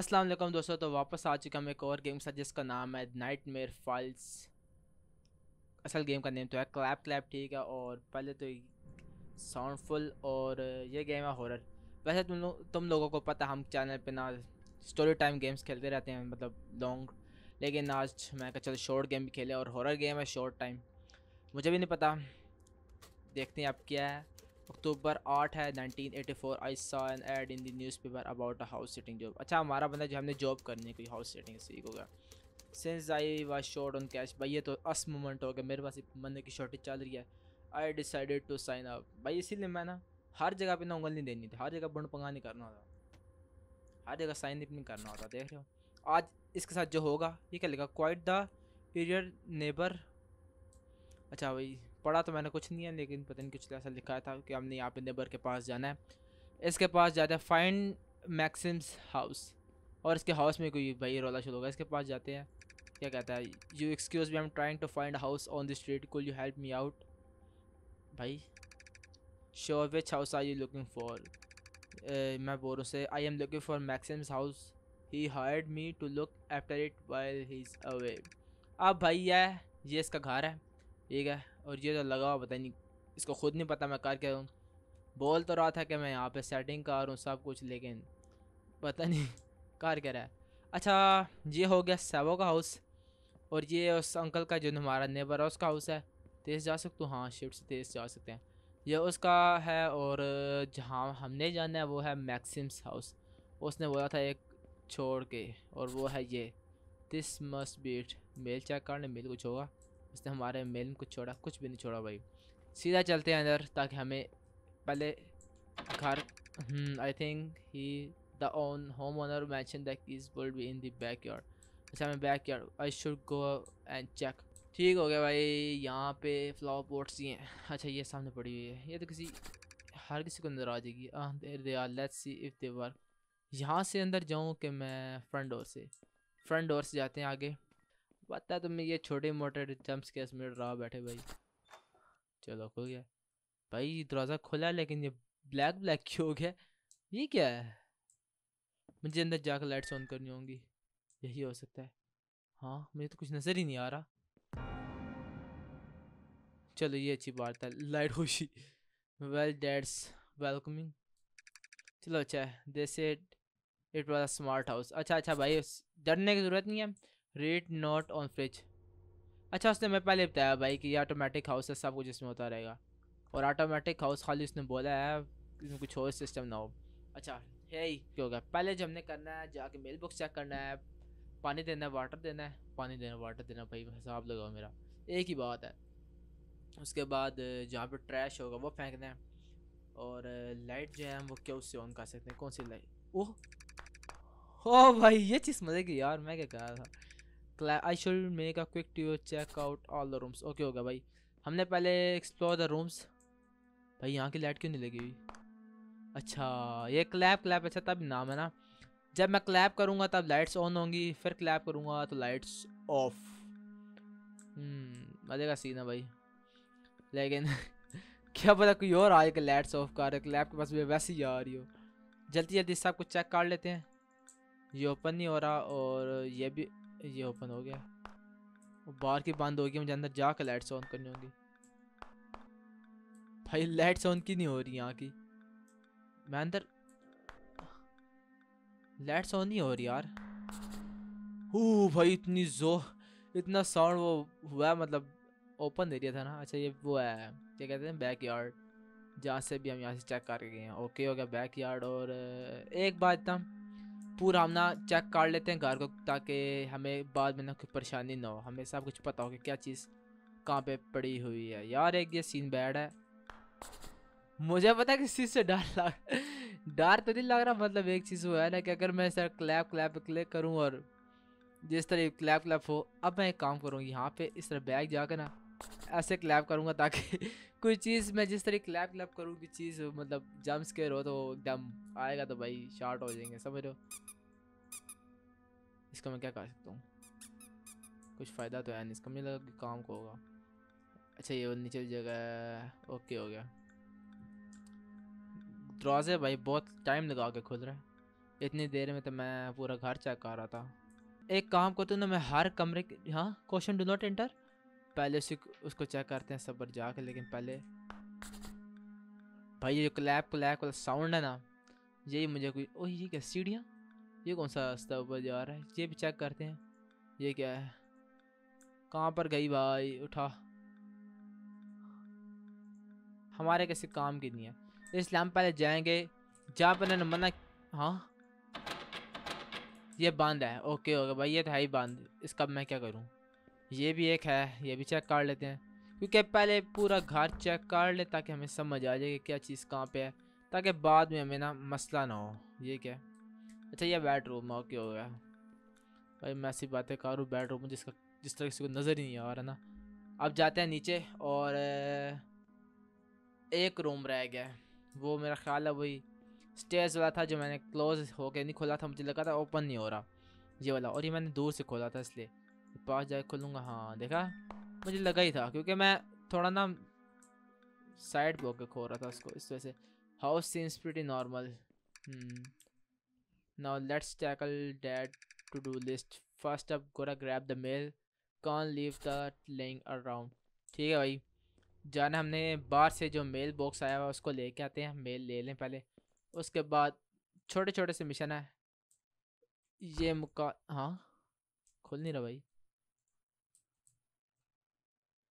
असलम दोस्तों तो वापस आ चुका हम एक और गेम सा जिसका नाम है नाइट मेयर फाइल्स असल गेम का नेम तो है क्लैप क्लैप ठीक है और पहले तो साउंडफुल और ये गेम है हॉरर वैसे तुम लोग तुम लोगों को पता हम चैनल पे ना स्टोरी टाइम गेम्स खेलते रहते हैं मतलब लॉन्ग लेकिन आज मैं कहा चलो शॉर्ट गेम भी खेले और हॉरर गेम है शॉर्ट टाइम मुझे भी नहीं पता देखते हैं आप क्या है अक्टूबर आठ है 1984 I saw an ad in the newspaper about a house sitting job अच्छा हमारा बंदा जो हमने जॉब करनी है कोई हाउस सेटिंग सीख होगा since I was short on cash भाई ये तो अस मोमेंट हो गया मेरे पास बंदे की शॉर्टेज चल रही है I decided to sign up भाई इसीलिए मैं ना हर जगह पे ना उंगल नहीं देनी थी हर जगह बुण पंगा नहीं करना होता हर जगह साइन अप नहीं करना होता देख रहे हो आज इसके साथ जो होगा ये क्या लिखा क्वाइट द पीरियड नेबर अच्छा भाई पढ़ा तो मैंने कुछ नहीं है लेकिन पता नहीं कुछ ऐसा लिखा था कि हमने यहाँ पे नेबर के पास जाना है इसके पास जाते हैं फाइंड मैक्सिम्स हाउस और इसके हाउस में कोई भाई रोला शुरू होगा इसके पास जाते हैं क्या कहता है you excuse me I am trying to find house on the street could you help me out भाई sure which house are you looking for मैं बोल रहा हूँ I am looking for Maxim's house he hired me to look after it while he is away अब भाई यह ये इसका घर है ठीक है और ये तो लगा हुआ पता नहीं इसको खुद नहीं पता मैं कर क्या हूँ बोल तो रहा था कि मैं यहाँ पे सेटिंग कर रहा हूँ सब कुछ लेकिन पता नहीं कर क्या रहा है अच्छा ये हो गया सेवो का हाउस और ये उस अंकल का जो हमारा नेबर है उसका हाउस है तेज जा सकते हो हाँ शिफ्ट से तेज जा सकते हैं ये उसका है और जहाँ हमने जाना है वो है मैक्सिम्स हाउस उसने बोला था एक छोड़ के और वो है ये this must be the mail check करने मेल कुछ होगा उसने हमारे मेल में कुछ छोड़ा कुछ भी नहीं छोड़ा भाई सीधा चलते हैं अंदर ताकि हमें पहले घर I think he the own home owner mentioned that is world in the back yard अच्छा मैं back yard I should go and check ठीक हो गया भाई यहाँ पे फ्लावर पोट्स ही हैं अच्छा ये सामने पड़ी हुई है ये तो किसी हर किसी को नज़र आ जाएगी there they are let's see if they work यहाँ से अंदर जाऊँ कि मैं फ्रंट डोर से फ्रंट डोर से जाते हैं आगे पता तुम्हें ये छोटे मोटे जम्स के इसमें रहा बैठे भाई चलो खुल गया भाई दरवाज़ा है लेकिन ये ब्लैक ब्लैक क्यों हो गया ये क्या है मुझे अंदर जाकर लाइट्स ऑन करनी होंगी यही हो सकता है हाँ मुझे तो कुछ नज़र ही नहीं आ रहा चलो ये अच्छी बात है लाइट खुशी वेल डैड्स वेलकमिंग चलो अच्छा है this it it was a smart house अच्छा अच्छा भाई डरने की ज़रूरत नहीं है रेट नॉट ऑन फ्रिज अच्छा उसने मैं पहले बताया भाई कि ये ऑटोमेटिक हाउस है सब कुछ इसमें होता रहेगा और ऑटोमेटिक हाउस खाली उसने बोला है इसमें कुछ और सिस्टम ना हो अच्छा है ही क्या होगा पहले जो हमने करना है जाके मेल बॉक्स चेक करना है पानी देना है वाटर देना है पानी देना वाटर देना भाई हिसाब लगाओ मेरा एक ही बात है उसके बाद जहाँ पर ट्रैश होगा वो फेंकना है और लाइट जो है वो क्या उससे ऑन कर सकते हैं कौन सी लाइट ओह ओह भाई ये चीज़ मज़े की यार मैं क्या कह रहा था I should make a quick to check out all the rooms okay हो गया भाई हमने पहले एक्सप्लोर द रूम्स भाई यहाँ की लाइट क्यों नहीं लगी हुई अच्छा ये क्लैप क्लैप अच्छा तब नाम है ना जब मैं क्लैप करूँगा तब लाइट्स ऑन होंगी फिर क्लैप करूँगा तो लाइट्स हम्म, ऑफ मजे का सीन है भाई लेकिन क्या पता कोई और आए कि लाइट्स ऑफ कर क्लैप के पास भी वैसे ही आ रही हो जल्दी जल्दी सब कुछ चेक कर लेते हैं ये ओपन नहीं हो रहा और ये भी ये ओपन हो गया वो बाहर की बंद होगी मुझे अंदर जा कर लाइट्स ऑन करनी होगी भाई लाइट्स ऑन की नहीं हो रही यहाँ की मैं अंदर लाइट्स ऑन नहीं हो रही यार हो भाई इतनी जो इतना साउंड वो हुआ मतलब ओपन एरिया था ना अच्छा ये वो है क्या कहते हैं बैक यार्ड जहाँ से भी हम यहाँ से चेक करके गए हैं ओके हो गया बैक यार्ड और एक बात था पूरा हम ना चेक कर लेते हैं घर को ताकि हमें बाद में ना कोई परेशानी ना हो हमें सब कुछ पता हो कि क्या चीज़ कहाँ पे पड़ी हुई है यार एक ये सीन बैड है मुझे पता है किस चीज़ से डर लग डर तो नहीं लग रहा मतलब एक चीज़ वो है ना कि अगर मैं सर क्लैप क्लैप क्लिक करूँ और जिस तरह क्लैप क्लैप हो अब मैं एक काम करूँगी यहाँ पे इस तरह बैग जाकर ना ऐसे क्लैप करूँगा ताकि कोई चीज़ मैं जिस तरह क्लैप क्लैप करूँगी चीज़ मतलब जम के हो तो दम आएगा तो भाई शार्ट हो जाएंगे समझ रहे हो इसका मैं क्या कर सकता हूँ कुछ फ़ायदा तो है नहीं इसका मुझे लगा कि काम को होगा अच्छा ये नीचे जगह ओके हो गया दरवाजे भाई बहुत टाइम लगा के खुल रहे इतनी देर में तो मैं पूरा घर चेक कर रहा था एक काम हूँ ना मैं हर कमरे के हाँ क्वेश्चन डू नॉट एंटर पहले उसे उसको चेक करते हैं सब पर कर लेकिन पहले भाई ये जो क्लैप क्लैप वाला साउंड है ना यही मुझे कोई ओह ये क्या सीढ़ियाँ ये कौन सा रास्ता ऊपर जा रहा है ये भी चेक करते हैं ये क्या है कहाँ पर गई भाई उठा हमारे कैसे काम की नहीं है इस इसलिए हम पहले जाएंगे जहाँ पर मना हाँ ये बंद है ओके ओके भाई ये तो है ही बंद इसका मैं क्या करूँ ये भी एक है ये भी चेक कर लेते हैं क्योंकि पहले पूरा घर चेक कर ले ताकि हमें समझ आ जाए कि क्या चीज़ कहाँ पे है ताकि बाद में हमें ना मसला ना हो ये क्या है अच्छा ये बेडरूम ओके हो गया भाई मैं ऐसी बातें कर रहा बेडरूम जिसका जिस तरह किसी को नज़र ही नहीं आ रहा ना अब जाते हैं नीचे और एक रूम रह गया वो मेरा ख्याल है वही स्टेज वाला था जो मैंने क्लोज होके नहीं खोला था मुझे लगा था ओपन नहीं हो रहा ये वाला और ये मैंने दूर से खोला था इसलिए पास जाकर खोलूँगा हाँ देखा मुझे लगा ही था क्योंकि मैं थोड़ा ना साइड पर होकर खो रहा था उसको इस वजह से house seems pretty normal Now let's tackle that to-do list. First up, gotta grab the mail. Can't leave that laying around. ठीक है भाई जाना हमने बाहर से जो मेल बॉक्स आया हुआ उसको लेके आते हैं मेल ले लें पहले उसके बाद छोटे छोटे से मिशन है ये मुका हाँ खुल नहीं रहा भाई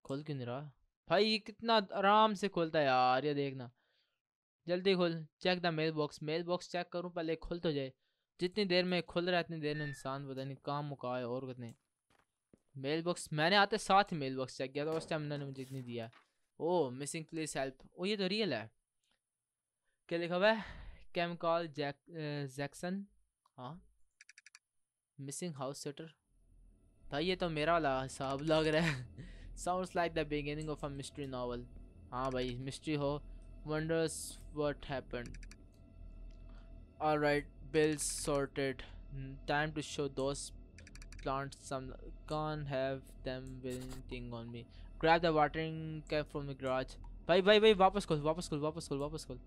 खुल क्यों नहीं रहा भाई ये कितना आराम से खुलता है यार ये देखना जल्दी खुल check the mail box mail box check करूँ पहले खुल तो जाए जितनी देर में खुल रहा है इतनी देर में इंसान पता नहीं काम मुका है और कितने मेल बॉक्स मैंने आते साथ ही मेल बॉक्स चेक किया था उस टाइम उन्होंने मुझे इतनी दिया oh missing place help oh ये तो रियल है क्या लिखा हुआ है कॉल जैक जैक्सन हाँ मिसिंग हाउस सेटर भाई ये तो मेरा वाला हिसाब लग रहा है sound like the beginning of a mystery novel हाँ भाई मिस्ट्री हो wonders happen all right bills sorted mm, time to show those plants some can't have them waiting on me grab the watering cap from the garage भाई भाई भाई वापस खोल वापस खोल वापस खोल वापस खोल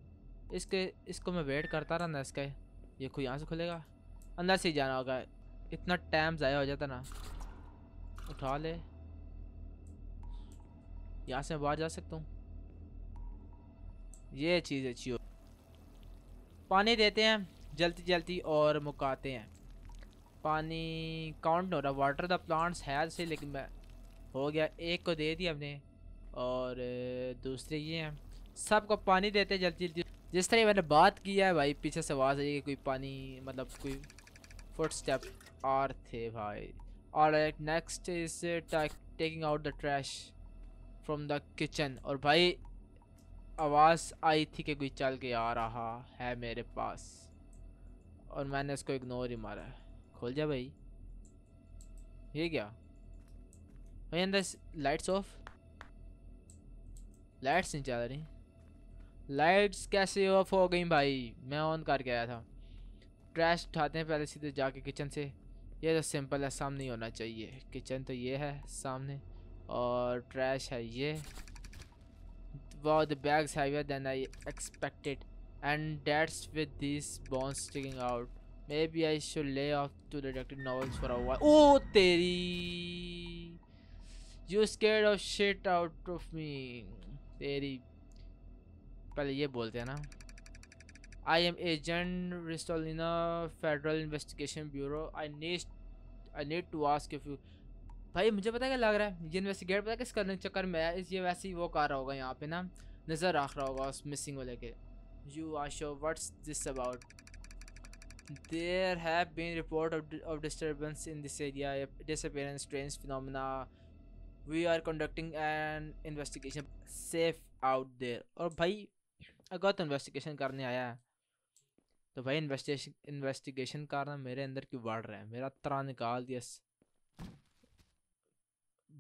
इसके इसको मैं वेट करता रहा ना इसका ये खुद यहाँ से खुलेगा अंदर से ही जाना होगा इतना टाइम ज़ाया हो जाता ना उठा ले यहाँ से मैं बाहर जा सकता हूँ ये चीज़ अच्छी हो पानी देते हैं जल्दी जल्दी और मुकाते हैं पानी काउंट हो रहा वाटर द प्लांट्स है से लेकिन मैं हो गया एक को दे दिया हमने और दूसरे ये हैं सबको पानी देते हैं जल्दी जल्दी जिस तरह मैंने बात की है भाई पीछे से आवाज़ आई है कोई पानी मतलब कोई फुट स्टेप आर थे भाई और next is taking out the trash from the kitchen और भाई आवाज़ आई थी कि कोई चल के आ रहा है मेरे पास और मैंने इसको इग्नोर ही मारा है खोल जा भाई ये क्या भाई अंदर लाइट्स ऑफ लाइट्स नहीं चल रही लाइट्स कैसे ऑफ हो गई भाई मैं ऑन करके आया था ट्रैश उठाते हैं पहले सीधे जाके किचन से ये तो सिंपल है सामने ही होना चाहिए किचन तो ये है सामने और ट्रैश है ये बहुत bags heavy then I expected and that's with these bones sticking out. Maybe I should lay off to the detective novels for a while. Oh, Terry! You scared of shit out of me. Terry. पहले ये बोलते हैं ना i am agent ristolina federal investigation bureau i need i need to ask if you भाई मुझे पता क्या लग रहा है ये इन्वेस्टिगेट पता किस करने चक्कर में है ये वैसे ही वो कर रहा होगा यहाँ पे ना नज़र रख रहा होगा उस मिसिंग वाले के You are sure? What's this about? There have been report of, of disturbance in this area, disappearance, strange phenomena. We are conducting an investigation. Safe out there. और भाई अगर तो इन्वेस्टिगेशन करने आया है तो भाई investigation इन्वेस्टिगेशन करना मेरे अंदर क्यों बढ़ रहा है मेरा तरह निकाल दिया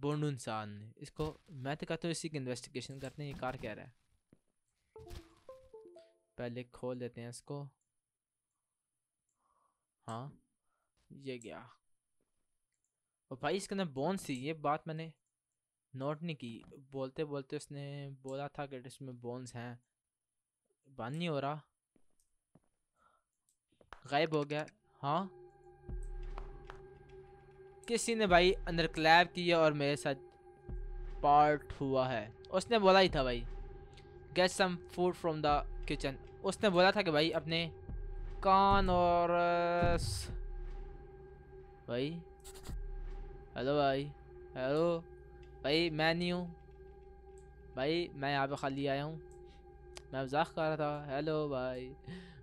बोंड इंसान ने इसको मैं तो कहता हूँ इसी की इन्वेस्टिगेशन करते हैं ये कार कह रहा है पहले खोल देते हैं इसको हाँ ये गया और भाई इसके अंदर बोन्स थी ये बात मैंने नोट नहीं की बोलते बोलते उसने बोला था कि इसमें बोन्स हैं बंद नहीं हो रहा गायब हो गया हाँ किसी ने भाई अंदर क्लैब किया और मेरे साथ पार्ट हुआ है उसने बोला ही था भाई get some food from the kitchen उसने बोला था कि भाई अपने कान और भाई हेलो भाई हेलो भाई मैं नहीं हूँ भाई मैं यहाँ पे खाली आया हूँ मैं मजाक कर रहा था हेलो भाई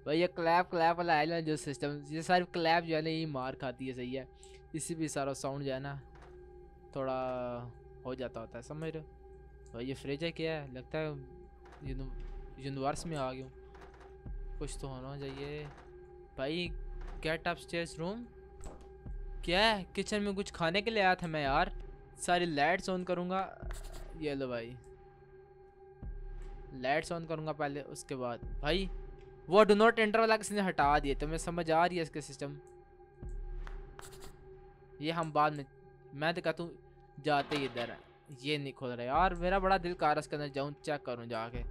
भाई ये क्लैप क्लैप वाला है ना जो सिस्टम ये सारे क्लैप जो है ना ये मार खाती है सही है इससे भी सारा साउंड जो है ना थोड़ा हो जाता होता है समझ रहे हो भाई ये फ्रिज है क्या है लगता है यू नो यूनिवर्स में आ गया हूँ कुछ तो होना चाहिए भाई गेट अप रूम क्या है किचन में कुछ खाने के लिए आया था मैं यार सारी लाइट्स ऑन करूँगा ये लो भाई लाइट्स ऑन करूँगा पहले उसके बाद भाई वो डो नॉट एंटर वाला किसी ने हटा दिया तो मैं समझ आ रही है इसके सिस्टम ये हम बाद में मैं तो कहता हूँ जाते ही इधर ये नहीं खोल रहा यार मेरा बड़ा दिल कारस करना जाऊँ चेक करूँ जाके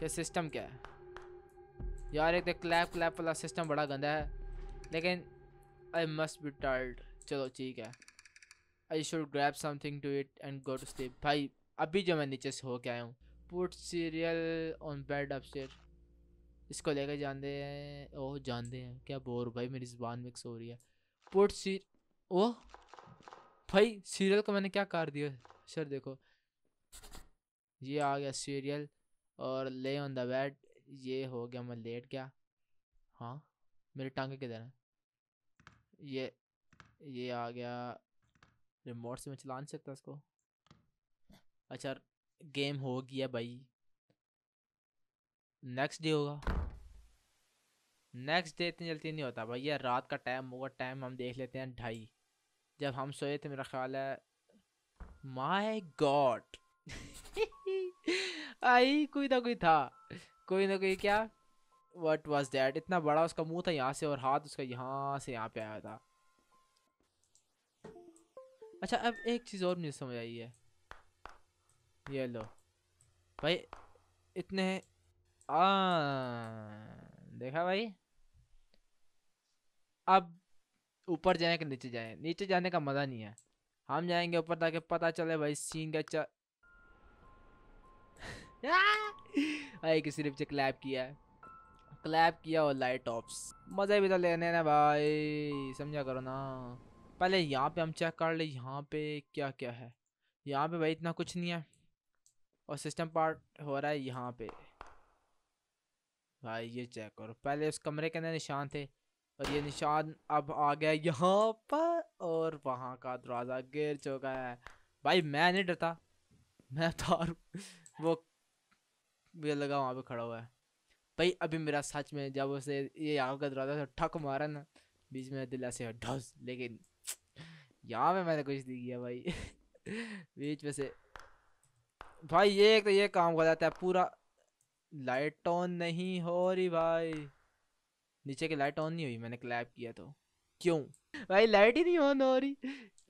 कि सिस्टम क्या है यार एक तो क्लैप क्लैप वाला सिस्टम बड़ा गंदा है लेकिन आई मस्ट बी टायर्ड चलो ठीक है I should grab something to eat and go to sleep भाई अभी जो मैं नीचे से होके आया हूँ put cereal on bed upstair इसको लेकर जानते हैं ओह जानते हैं क्या बोर भाई मेरी जबान मिक्स हो रही है पुट सीर ओह भाई सीरियल को मैंने क्या कर दिया सर देखो ये आ गया सीरियल और ले ऑन द बेड ये हो गया मैं लेट गया हाँ मेरी टांगे किधर हैं ये ये आ गया रिमोट से मैं चला नहीं सकता इसको अच्छा गेम हो गया भाई नेक्स्ट डे होगा नेक्स्ट डे इतनी जल्दी नहीं होता भैया रात का टाइम होगा टाइम हम देख लेते हैं ढाई जब हम सोए थे मेरा ख्याल है माय गॉड आई कोई ना कोई था कोई ना कोई क्या वट वॉज डैट इतना बड़ा उसका मुंह था यहाँ से और हाथ उसका यहाँ से यहाँ पे आया था अच्छा अब एक चीज़ और मुझे समझ आई है ये लो भाई इतने आ देखा भाई अब ऊपर जाने कि नीचे जाए नीचे जाने का मज़ा नहीं है हम जाएंगे ऊपर ताकि पता चले भाई सीन का भाई किसी ने मुझे क्लैप किया है क्लैप किया और लाइट टॉप्स मज़े भी तो लेने ना भाई समझा करो ना पहले यहाँ पे हम चेक कर ले यहाँ पे क्या क्या है यहाँ पे भाई इतना कुछ नहीं है और सिस्टम पार्ट हो रहा है यहाँ पे भाई ये चेक करो पहले उस कमरे के अंदर निशान थे और ये निशान अब आ गया यहाँ पर और वहाँ का दरवाज़ा गिर चुका है भाई मैं नहीं डरता मैं तार तो वो भी लगा वहाँ पे खड़ा हुआ है भाई अभी मेरा सच में जब उसे ये आग का दरवाजा ठक मारा ना बीच में दिल ऐसे ढस लेकिन यहाँ पे मैंने कुछ नहीं किया भाई बीच में से भाई ये एक तो ये काम कर जाता है पूरा लाइट ऑन नहीं हो रही भाई नीचे की लाइट ऑन नहीं हुई मैंने क्लैप किया तो क्यों भाई लाइट ही नहीं ऑन हो रही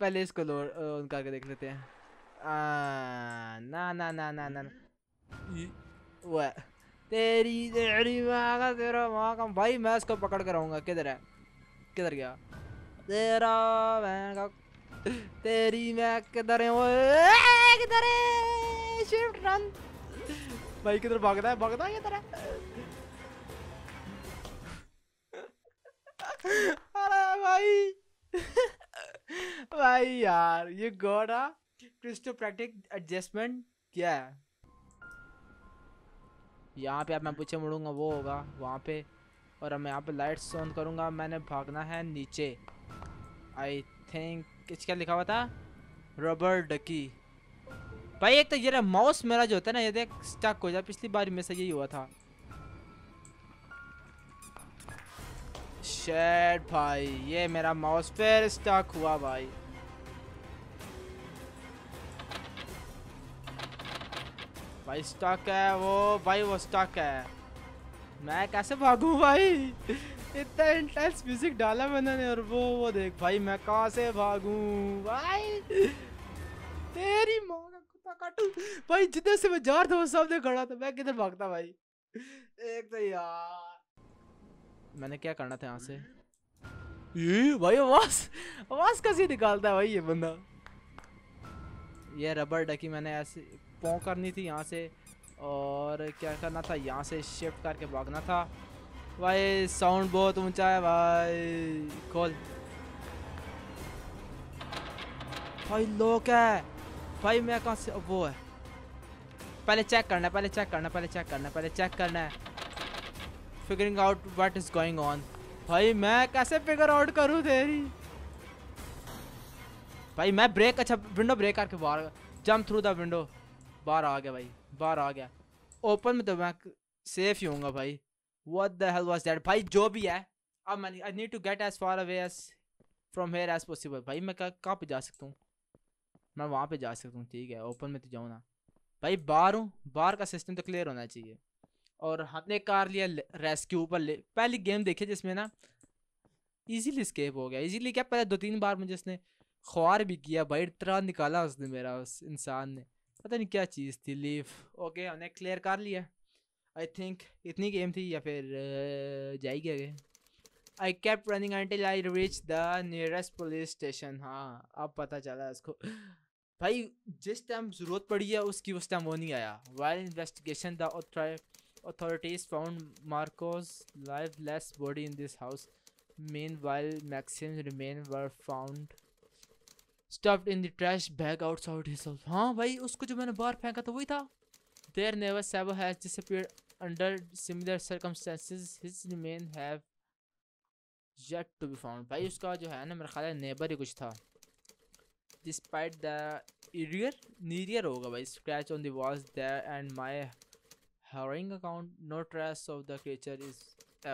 पहले इसको लोड उनका के देख लेते हैं आ, ना ना ना ना ना, ना। तू है तेरी तेरी मैं तेरा माँ का भाई मैं इसको पकड़ कर रहूँगा किधर है किधर गया तेरा मैं का तेरी मैं किधर है वो किधर है शिफ्ट रन भाई किधर भागता है भागता है किधर है अरे भाई भाई यार ये गॉड क्रिस्टो प्रैक्टिक एडजस्टमेंट क्या है यहाँ पे आप मैं पीछे मुड़ूंगा वो होगा वहाँ पे और मैं यहाँ पे लाइट्स ऑन करूँगा मैंने भागना है नीचे आई थिंक इसका लिखा हुआ था रबर डकी भाई एक तो ये माउस मेरा जो होता है ना ये देख स्टक हो जाए पिछली बार में से यही हुआ था शेड भाई ये मेरा माउस फिर स्टक हुआ भाई भाई स्टॉक है वो भाई वो स्टॉक है मैं कैसे भागू भाई इतना इंटेंस म्यूजिक डाला मैंने और वो वो देख भाई मैं कहाँ से भागू भाई तेरी माँ का कुत्ता काटू भाई जितने से मैं जा रहा था वो सामने खड़ा था मैं किधर भागता भाई एक तो यार मैंने क्या करना था यहाँ से ये भाई आवाज आवाज कैसे निकालता है भाई ये बंदा ये रबर डकी मैंने ऐसे पों करनी थी यहाँ से और क्या करना था यहाँ से शिफ्ट करके भागना था भाई साउंड बहुत ऊंचा है भाई खोल भाई लोक है भाई मैं कहाँ से वो है पहले चेक करना है पहले चेक करना है पहले चेक करना है पहले चेक करना है figuring out what is going on भाई मैं कैसे फिगर आउट करूँ तेरी भाई मैं ब्रेक अच्छा विंडो ब्रेक करके बाहर जम्प थ्रू द विंडो बाहर आ गया भाई बाहर आ गया ओपन में तो मैं सेफ ही हूँगा भाई what the hell was that भाई जो भी है अब मैं I need to get as far away as from here as possible भाई मैं कहाँ पे जा सकता हूँ मैं वहाँ पे जा सकता हूँ ठीक है ओपन में तो जाऊँ ना भाई बाहर हूँ बाहर का सिस्टम तो क्लियर होना चाहिए और हमने कार लिया रेस्क्यू पर ले पहली गेम देखी जिसमें ना इजीली स्केप हो गया इजीली क्या पहले दो तीन बार मुझे उसने ख्वार भी किया भाई तरह निकाला उसने मेरा उस इंसान ने पता नहीं क्या चीज़ थी लीव ओके हमने क्लियर कर लिया आई थिंक इतनी गेम थी या फिर जाएगी आगे I keep running until I reach the nearest police station हाँ अब पता चला इसको भाई जिस टाइम ज़रूरत पड़ी है उसकी उस टाइम वो नहीं आया wire investigation the found Marcos Marco's body in this house main Meanwhile, Maxim remain were found stuffed in the trash bag outside his house हाँ भाई उसको जो मैंने बाहर फेंका था वही था there never saver has disappeared under similar circumstances his remain have yet to be found भाई उसका जो है ना मेरा ख्याल है नेबर ही कुछ था डिस्पाइट द इरियर नीरियर होगा भाई scratch on the walls there and my harrowing account no trace of the creature is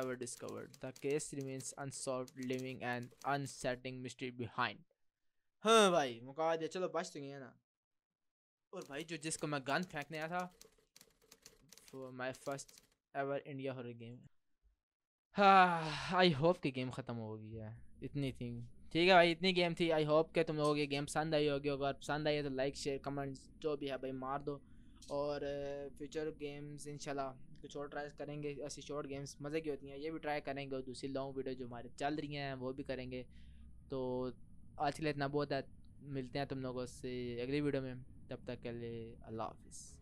ever discovered the case remains unsolved leaving and unsettling mystery behind हाँ भाई मुका दिया चलो अच्छा तो बच तो गया ना और भाई जो जिसको मैं गन फेंकने आया था वो my first ever India horror game हाँ आई होप कि गेम ख़त्म हो गई है इतनी थी ठीक है भाई इतनी गेम थी आई होप कि तुम लोगों की गेम पसंद आई होगी अगर पसंद आई है तो लाइक शेयर कमेंट जो भी है भाई मार दो और फ्यूचर गेम्स इन कुछ और ट्राई करेंगे ऐसी शॉर्ट गेम्स मज़े की होती हैं ये भी ट्राई करेंगे और दूसरी लॉन्ग वीडियो जो हमारे चल रही हैं वो भी करेंगे तो आज के लिए इतना बहुत मिलते हैं तुम लोगों से अगली वीडियो में तब तक के लिए अल्लाह हाफिज़